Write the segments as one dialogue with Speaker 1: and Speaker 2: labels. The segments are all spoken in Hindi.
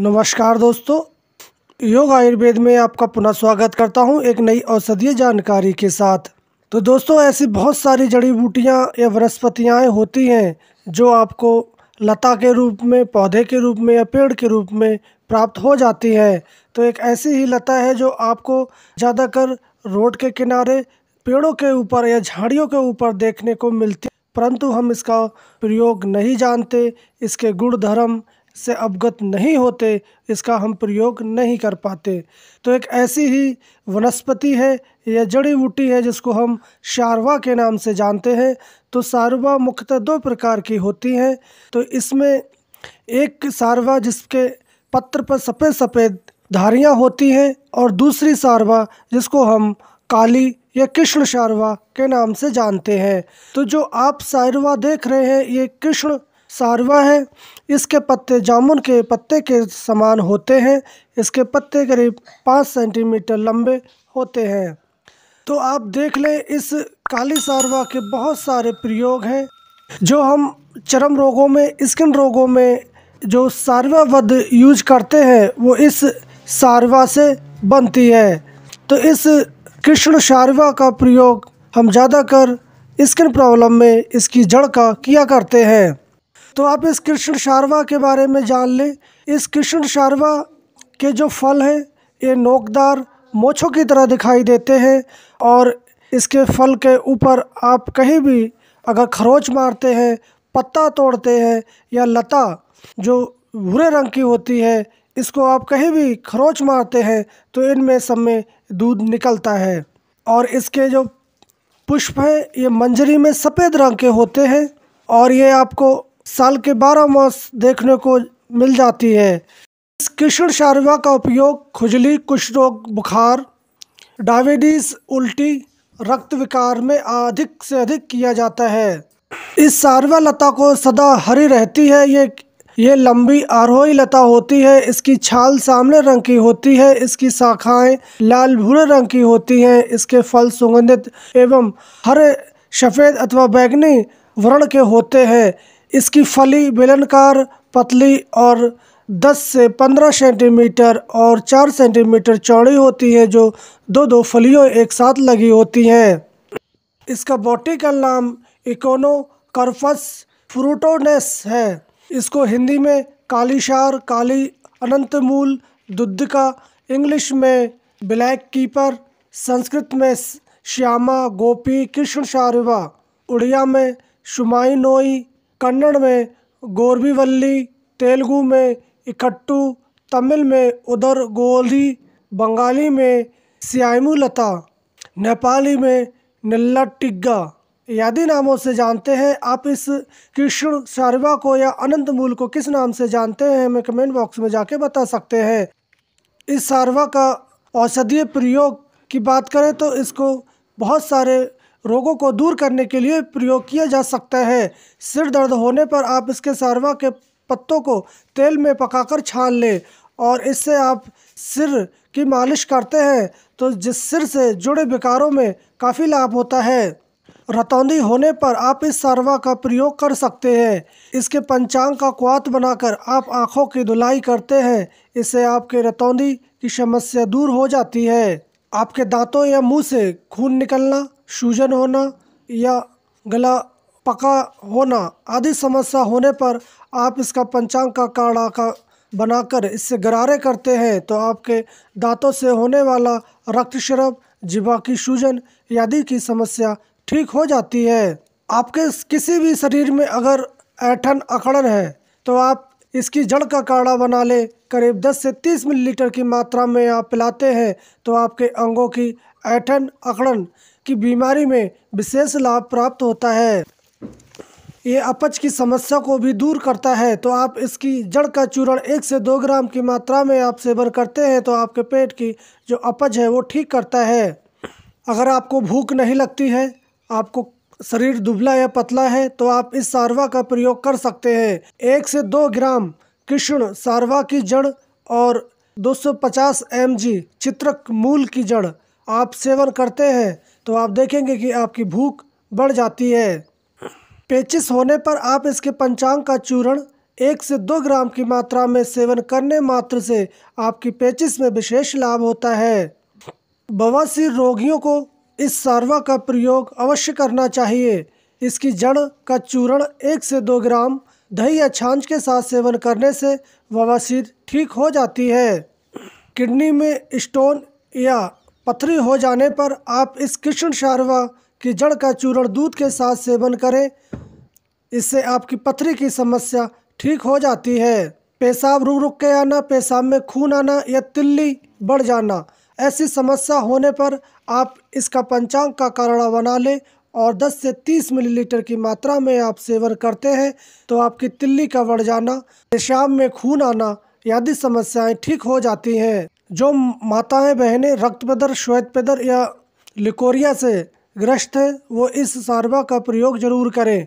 Speaker 1: नमस्कार दोस्तों योग आयुर्वेद में आपका पुनः स्वागत करता हूं एक नई औषधीय जानकारी के साथ तो दोस्तों ऐसी बहुत सारी जड़ी बूटियां या वनस्पतियाँ होती हैं जो आपको लता के रूप में पौधे के रूप में या पेड़ के रूप में प्राप्त हो जाती हैं तो एक ऐसी ही लता है जो आपको ज़्यादातर रोड के किनारे पेड़ों के ऊपर या झाड़ियों के ऊपर देखने को मिलती परंतु हम इसका प्रयोग नहीं जानते इसके गुण धर्म से अवगत नहीं होते इसका हम प्रयोग नहीं कर पाते तो एक ऐसी ही वनस्पति है या जड़ी बूटी है जिसको हम शारवा के नाम से जानते हैं तो सारवा मुख्यतः दो प्रकार की होती हैं तो इसमें एक सारवा जिसके पत्र पर सफ़ेद सफ़ेद धारियाँ होती हैं और दूसरी सारवा जिसको हम काली या कृष्ण शारवा के नाम से जानते हैं तो जो आप सारवा देख रहे हैं ये कृष्ण सारवा है इसके पत्ते जामुन के पत्ते के समान होते हैं इसके पत्ते करीब पाँच सेंटीमीटर लंबे होते हैं तो आप देख लें इस काली सारवा के बहुत सारे प्रयोग हैं जो हम चरम रोगों में स्किन रोगों में जो सारवा वध यूज करते हैं वो इस सारवा से बनती है तो इस कृष्ण सारवा का प्रयोग हम ज़्यादातर स्किन प्रॉब्लम में इसकी जड़ का किया करते हैं तो आप इस कृष्ण शारवा के बारे में जान लें इस कृष्ण शारवा के जो फल हैं ये नोकदार मोछों की तरह दिखाई देते हैं और इसके फल के ऊपर आप कहीं भी अगर खरोच मारते हैं पत्ता तोड़ते हैं या लता जो भूरे रंग की होती है इसको आप कहीं भी खरोच मारते हैं तो इनमें सब में दूध निकलता है और इसके जो पुष्प हैं ये मंजरी में सफ़ेद रंग के होते हैं और ये आपको साल के बारह मास देखने को मिल जाती है इस कृष्ण शारवा का उपयोग खुजली कुष्ठ रोग बुखार डायबिटीज़ उल्टी रक्त विकार में अधिक से अधिक किया जाता है इस सारवा लता को सदा हरी रहती है ये ये लंबी आरोही लता होती है इसकी छाल सामने रंग की होती है इसकी शाखाएं लाल भूरे रंग की होती हैं इसके फल सुगंधित एवं हरे सफ़ेद अथवा बैगनी वर्ण के होते हैं इसकी फली बेलनकार पतली और 10 से 15 सेंटीमीटर और 4 सेंटीमीटर चौड़ी होती है जो दो दो फलियों एक साथ लगी होती हैं इसका बॉटिकल नाम इकोनोकर्फस फ्रूटोनेस है इसको हिंदी में कालीशार काली अनंतमूल दुद्ध का इंग्लिश में ब्लैक कीपर संस्कृत में श्यामा गोपी कृष्ण शारवा उड़िया में शुमाई नोई कन्नड़ में गोरबीवल्ली तेलुगु में इकट्टू तमिल में उधर गोली बंगाली में सियामुलता नेपाली में निल्ला टिग्गा आदि नामों से जानते हैं आप इस कृष्ण शारवा को या अनंत मूल को किस नाम से जानते हैं हमें कमेंट बॉक्स में जाके बता सकते हैं इस शारवा का औषधीय प्रयोग की बात करें तो इसको बहुत सारे रोगों को दूर करने के लिए प्रयोग किया जा सकता है सिर दर्द होने पर आप इसके सारवा के पत्तों को तेल में पकाकर छान लें और इससे आप सिर की मालिश करते हैं तो जिस सिर से जुड़े विकारों में काफ़ी लाभ होता है रतौंदी होने पर आप इस सारवा का प्रयोग कर सकते हैं इसके पंचांग का क्वात बनाकर आप आँखों की धुलाई करते हैं इससे आपके रतौंदी की समस्या दूर हो जाती है आपके दांतों या मुंह से खून निकलना सूजन होना या गला पका होना आदि समस्या होने पर आप इसका पंचांग का काढ़ा का बनाकर इससे गरारे करते हैं तो आपके दांतों से होने वाला रक्त रक्तश्रव जिबा की सूजन आदि की समस्या ठीक हो जाती है आपके किसी भी शरीर में अगर ऐठन अकड़न है तो आप इसकी जड़ का काढ़ा बना ले करीब 10 से 30 मिलीलीटर की मात्रा में आप पिलाते हैं तो आपके अंगों की ऐठन अकड़न की बीमारी में विशेष लाभ प्राप्त होता है ये अपच की समस्या को भी दूर करता है तो आप इसकी जड़ का चूर्ण एक से दो ग्राम की मात्रा में आप सेवन करते हैं तो आपके पेट की जो अपच है वो ठीक करता है अगर आपको भूख नहीं लगती है आपको शरीर दुबला या पतला है तो आप इस सारवा का प्रयोग कर सकते हैं एक से दो ग्राम कृष्ण सारवा की जड़ और 250 mg चित्रक मूल की जड़ आप सेवन करते हैं तो आप देखेंगे कि आपकी भूख बढ़ जाती है पेचिस होने पर आप इसके पंचांग का चूर्ण एक से दो ग्राम की मात्रा में सेवन करने मात्र से आपकी पेचिस में विशेष लाभ होता है बवासीर रोगियों को इस सारवा का प्रयोग अवश्य करना चाहिए इसकी जड़ का चूर्ण एक से दो ग्राम दही या छाछ के साथ सेवन करने से बवासीर ठीक हो जाती है किडनी में स्टोन या पथरी हो जाने पर आप इस कृष्ण शारवा की जड़ का चूर्ण दूध के साथ सेवन करें इससे आपकी पथरी की समस्या ठीक हो जाती है पेशाब रुक रुक के आना पेशाब में खून आना या तिल्ली बढ़ जाना ऐसी समस्या होने पर आप इसका पंचांग का काढ़ा बना लें और 10 से 30 मिलीलीटर की मात्रा में आप सेवन करते हैं तो आपकी तिल्ली का बढ़ जाना पेशाब में खून आना आदि समस्याएं ठीक हो जाती हैं जो माताएं बहनें रक्त पदर श्वेत पदर या लिकोरिया से ग्रस्त हैं वो इस सारवा का प्रयोग जरूर करें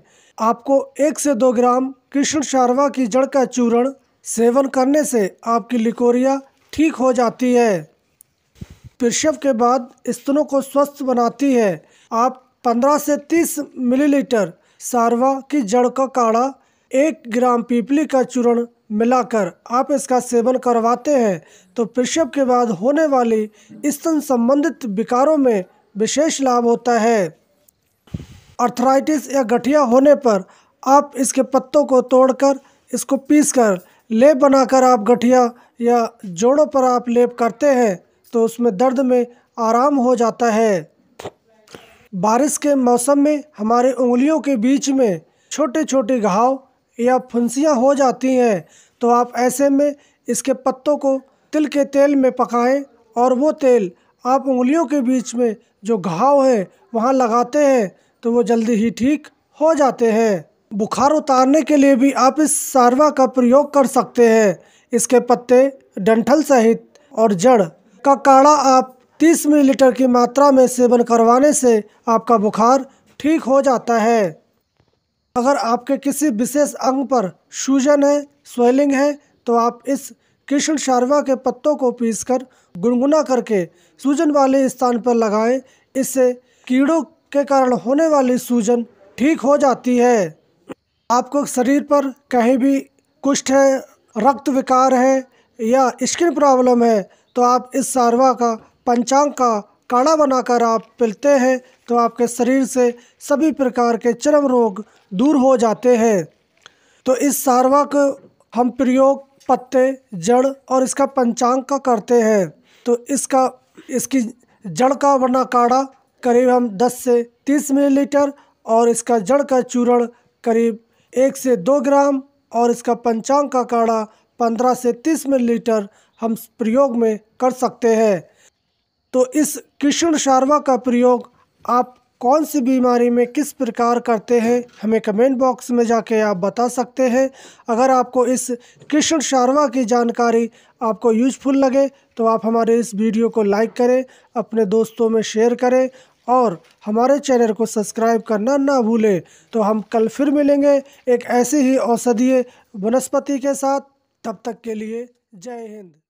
Speaker 1: आपको एक से दो ग्राम कृष्ण शारवा की जड़ का चूर्ण सेवन करने से आपकी लिकोरिया ठीक हो जाती है प्रसव के बाद स्तनों को स्वस्थ बनाती है आप 15 से 30 मिलीलीटर सारवा की जड़ का काढ़ा एक ग्राम पीपली का चूर्ण मिलाकर आप इसका सेवन करवाते हैं तो प्रसव के बाद होने वाली स्तन संबंधित विकारों में विशेष लाभ होता है अर्थराइटिस या गठिया होने पर आप इसके पत्तों को तोड़कर इसको पीसकर लेप बनाकर आप गठिया या जोड़ों पर आप लेप करते हैं तो उसमें दर्द में आराम हो जाता है बारिश के मौसम में हमारे उंगलियों के बीच में छोटे छोटे घाव या फुंसियाँ हो जाती हैं तो आप ऐसे में इसके पत्तों को तिल के तेल में पकाएं और वो तेल आप उंगलियों के बीच में जो घाव है वहाँ लगाते हैं तो वो जल्दी ही ठीक हो जाते हैं बुखार उतारने के लिए भी आप इस सारवा का प्रयोग कर सकते हैं इसके पत्ते डंठल सहित और जड़ का काढ़ा आप 30 मिलीलीटर की मात्रा में सेवन करवाने से आपका बुखार ठीक हो जाता है अगर आपके किसी विशेष अंग पर सूजन है स्वेलिंग है तो आप इस कृष्ण शारवा के पत्तों को पीसकर गुनगुना करके सूजन वाले स्थान पर लगाएं इससे कीड़ों के कारण होने वाली सूजन ठीक हो जाती है आपको शरीर पर कहीं भी कुष्ठ है रक्त विकार है या स्किन प्रॉब्लम है तो आप इस सारवा का पंचांग का काढ़ा बनाकर आप पीते हैं तो आपके शरीर से सभी प्रकार के चरम रोग दूर हो जाते हैं तो इस सारवा को हम प्रयोग पत्ते जड़ और इसका पंचांग का करते हैं तो इसका इसकी जड़ का बना काढ़ा करीब हम 10 से 30 मिलीलीटर और इसका जड़ का चूरण करीब एक से दो ग्राम और इसका पंचांग का काढ़ा 15 से 30 मिलीलीटर हम प्रयोग में कर सकते हैं तो इस किशन शारवा का प्रयोग आप कौन सी बीमारी में किस प्रकार करते हैं हमें कमेंट बॉक्स में जाके आप बता सकते हैं अगर आपको इस कृष्ण शारवा की जानकारी आपको यूजफुल लगे तो आप हमारे इस वीडियो को लाइक करें अपने दोस्तों में शेयर करें और हमारे चैनल को सब्सक्राइब करना ना भूलें तो हम कल फिर मिलेंगे एक ऐसी ही औषधीय वनस्पति के साथ तब तक के लिए जय हिंद